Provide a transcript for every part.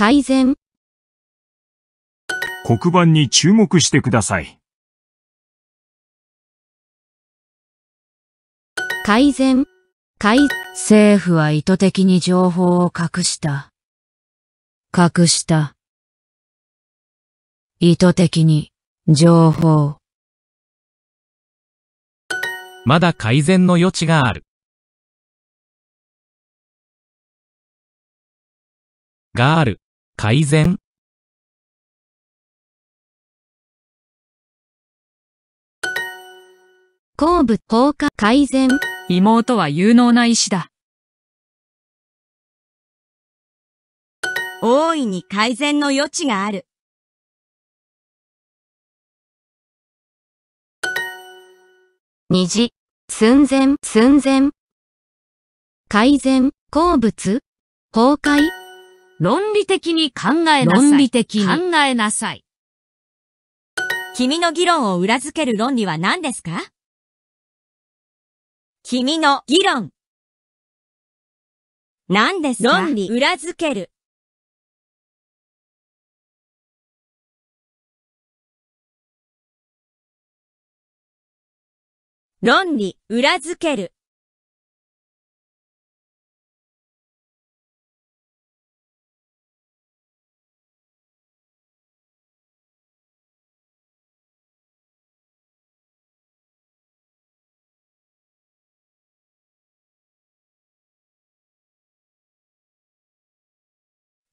改善。黒板に注目してください。改善。改、政府は意図的に情報を隠した。隠した。意図的に、情報。まだ改善の余地がある。がある。改善後部放火改善妹は有能な医師だ。大いに改善の余地がある。虹、寸前、寸前。改善、鉱物、崩壊。論理的に考えなさい。論理的に。考えなさい。君の議論を裏付ける論理は何ですか君の議論。何ですか論理。裏付ける。論理、裏付ける。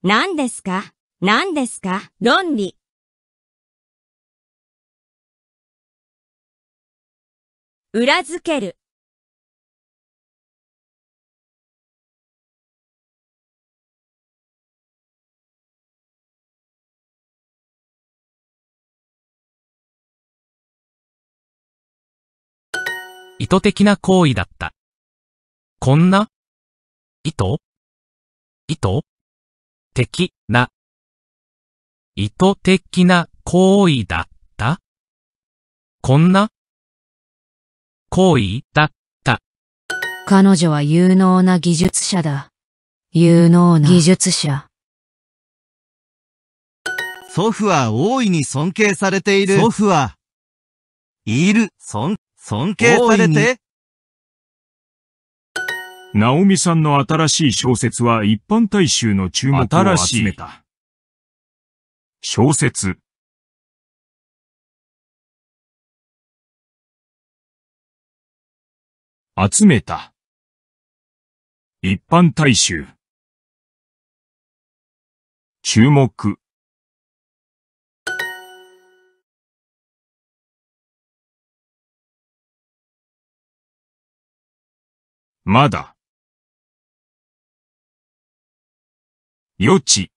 何ですか何ですか論理。裏付ける。意図的な行為だった。こんな意図意図的な、意図的な行為だったこんな行為だった彼女は有能な技術者だ。有能な技術者。祖父は大いに尊敬されている。祖父は、いる、尊、尊敬されて、ナオミさんの新しい小説は一般大衆の注目を集めた。小説。集めた。一般大衆。注目。まだ。予知。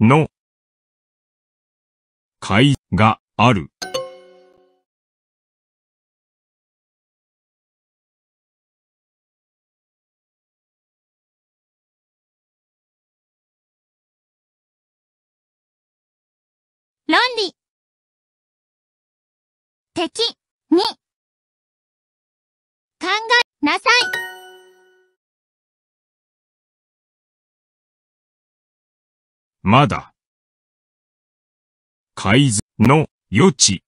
の、かい、がある。論理。敵に考えなさい。まだ。改造の余地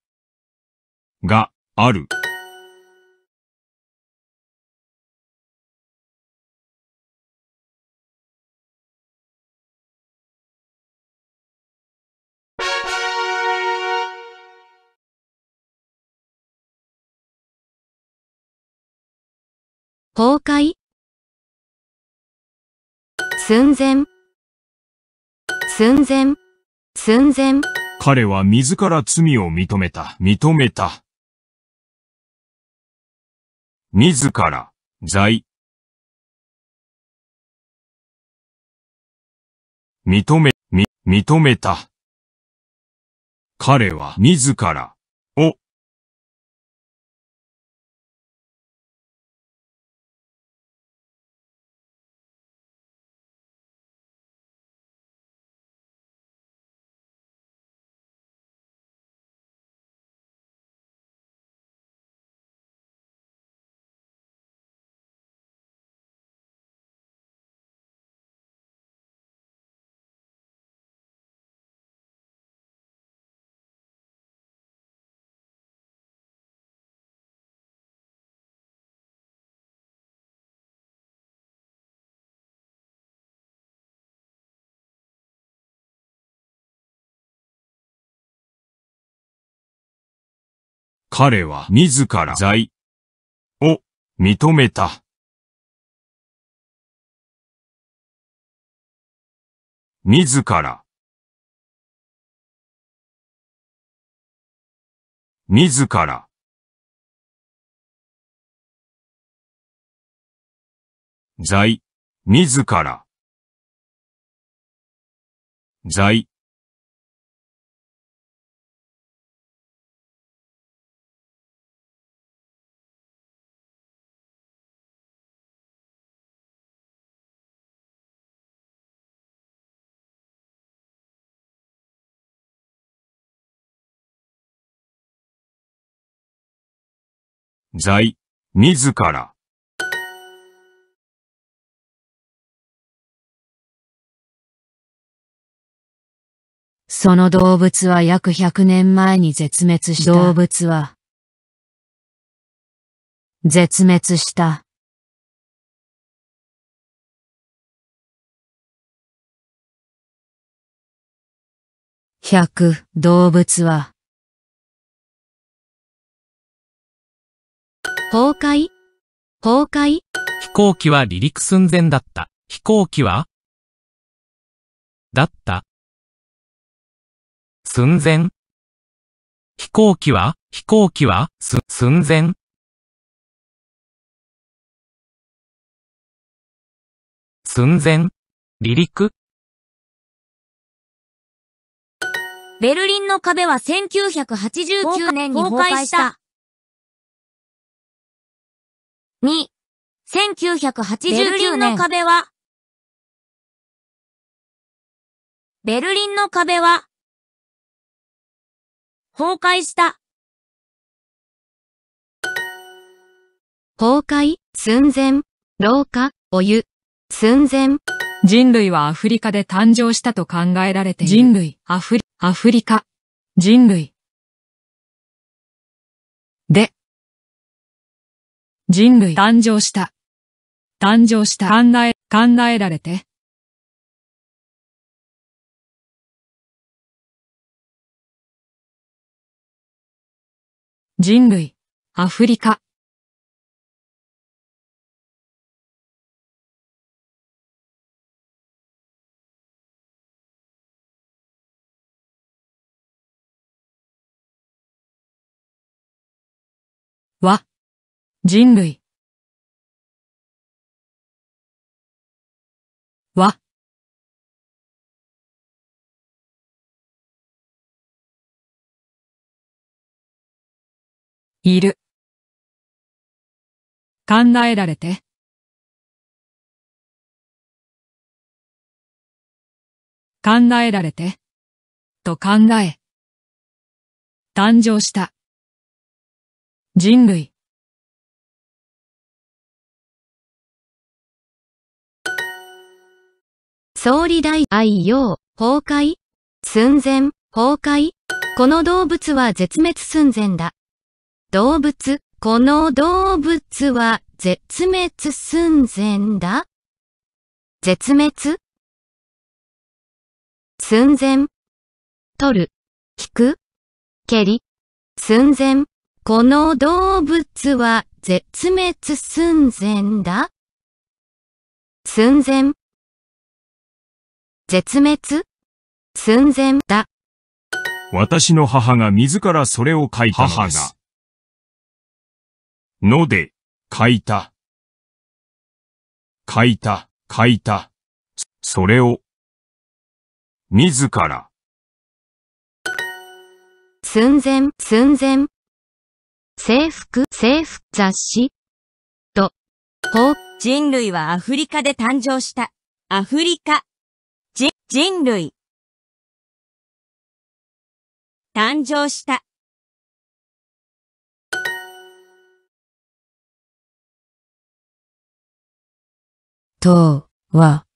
がある。崩壊寸前寸前、寸前。彼は自ら罪を認めた、認めた。自ら、罪。認め、み、認めた。彼は自ら、彼は自ら罪を認めた。自ら自ら罪自ら罪在、自ら。その動物は約100年前に絶滅した。動物は、絶滅した。100動物は崩壊崩壊飛行機は離陸寸前だった。飛行機はだった。寸前。飛行機は飛行機はす、寸前。寸前。離陸。ベルリンの壁は1989年に崩壊した。2、1989年。壁は、ベルリンの壁は、崩壊した。崩壊、寸前、老化、お湯、寸前。人類はアフリカで誕生したと考えられている。人類、アフリ、アフリカ、人類。で、人類誕生した。誕生した考え、考えられて。人類、アフリカ。わ。人類。は、いる。考えられて。考えられて。と考え。誕生した。人類。総理大愛用、崩壊寸前、崩壊この動物は絶滅寸前だ。動物、この動物は絶滅寸前だ。絶滅寸前。取る。引く。蹴り。寸前。この動物は絶滅寸前だ。寸前。絶滅寸前だ。私の母が自らそれを書いたのです。母が。ので、書いた。書いた、書いた。それを。自ら。寸前、寸前。制服、制服、雑誌。と、ほ人類はアフリカで誕生した。アフリカ。人、人類。誕生した。とは、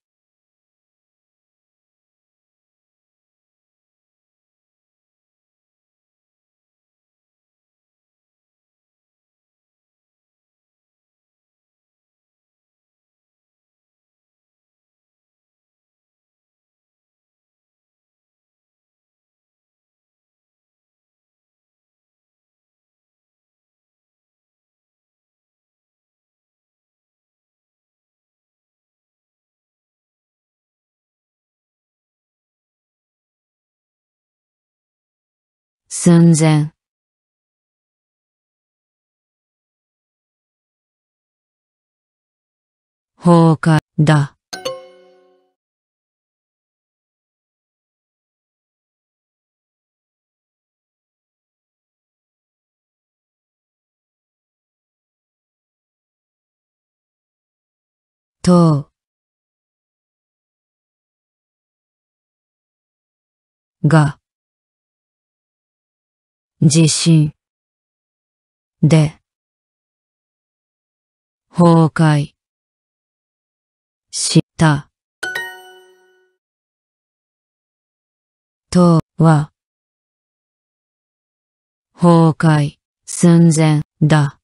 寸前放火だとが地震で崩壊したとは崩壊寸前だ